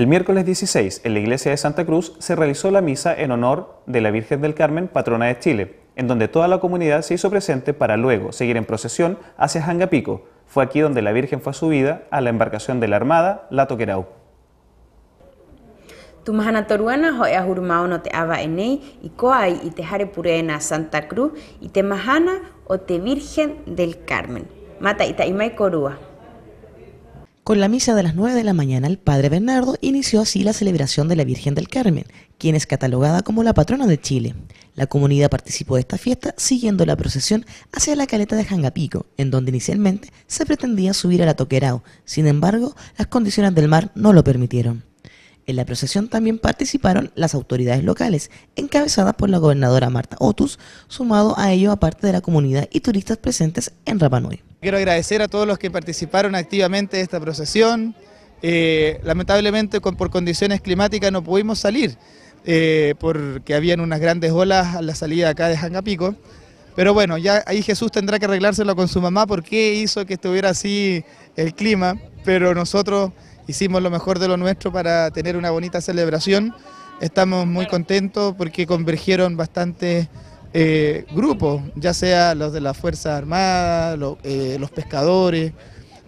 El miércoles 16, en la iglesia de Santa Cruz, se realizó la misa en honor de la Virgen del Carmen, patrona de Chile, en donde toda la comunidad se hizo presente para luego seguir en procesión hacia Jangapico. Fue aquí donde la Virgen fue subida a la embarcación de la Armada, la Toquerau. Tumahana toruana te y te purena Santa Cruz y te o te Virgen del Carmen. Mata y con la misa de las 9 de la mañana, el padre Bernardo inició así la celebración de la Virgen del Carmen, quien es catalogada como la patrona de Chile. La comunidad participó de esta fiesta siguiendo la procesión hacia la caleta de Jangapico, en donde inicialmente se pretendía subir a la Toquerao, sin embargo, las condiciones del mar no lo permitieron. En la procesión también participaron las autoridades locales, encabezadas por la gobernadora Marta Otus, sumado a ello parte de la comunidad y turistas presentes en Rapanui. Quiero agradecer a todos los que participaron activamente de esta procesión. Eh, lamentablemente por condiciones climáticas no pudimos salir, eh, porque habían unas grandes olas a la salida acá de Jangapico. Pero bueno, ya ahí Jesús tendrá que arreglárselo con su mamá, porque hizo que estuviera así el clima, pero nosotros hicimos lo mejor de lo nuestro para tener una bonita celebración. Estamos muy contentos porque convergieron bastante eh, grupos, ya sea los de la Fuerza Armada, eh, los pescadores,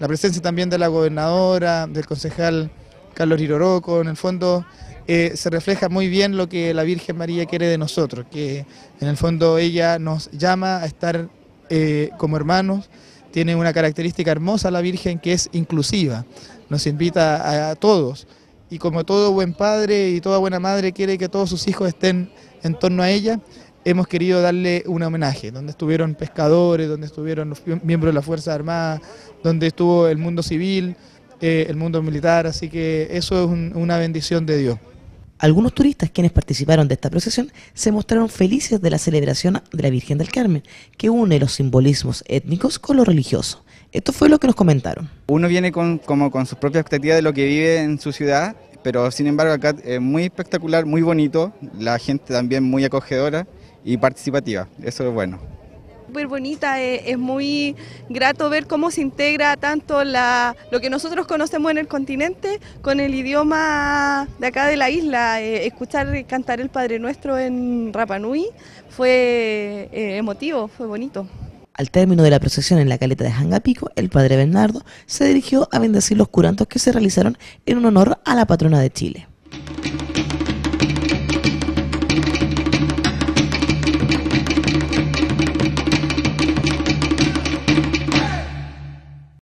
la presencia también de la gobernadora, del concejal Carlos Iroroco, en el fondo eh, se refleja muy bien lo que la Virgen María quiere de nosotros, que en el fondo ella nos llama a estar eh, como hermanos, tiene una característica hermosa la Virgen que es inclusiva, nos invita a todos y como todo buen padre y toda buena madre quiere que todos sus hijos estén en torno a ella, hemos querido darle un homenaje, donde estuvieron pescadores, donde estuvieron los miembros de la Fuerza Armada, donde estuvo el mundo civil, eh, el mundo militar, así que eso es una bendición de Dios. Algunos turistas quienes participaron de esta procesión se mostraron felices de la celebración de la Virgen del Carmen, que une los simbolismos étnicos con lo religioso. Esto fue lo que nos comentaron. Uno viene con, como con sus propias de lo que vive en su ciudad, pero sin embargo acá es muy espectacular, muy bonito, la gente también muy acogedora y participativa. Eso es bueno. muy bonita, eh, es, muy grato ver cómo se integra tanto la, lo que nosotros conocemos en el continente con el idioma de acá de la isla. Eh, escuchar cantar el Padre Nuestro en Rapanui fue eh, emotivo, fue bonito. Al término de la procesión en la caleta de Jangapico, el padre Bernardo se dirigió a bendecir los curantos que se realizaron en honor a la patrona de Chile.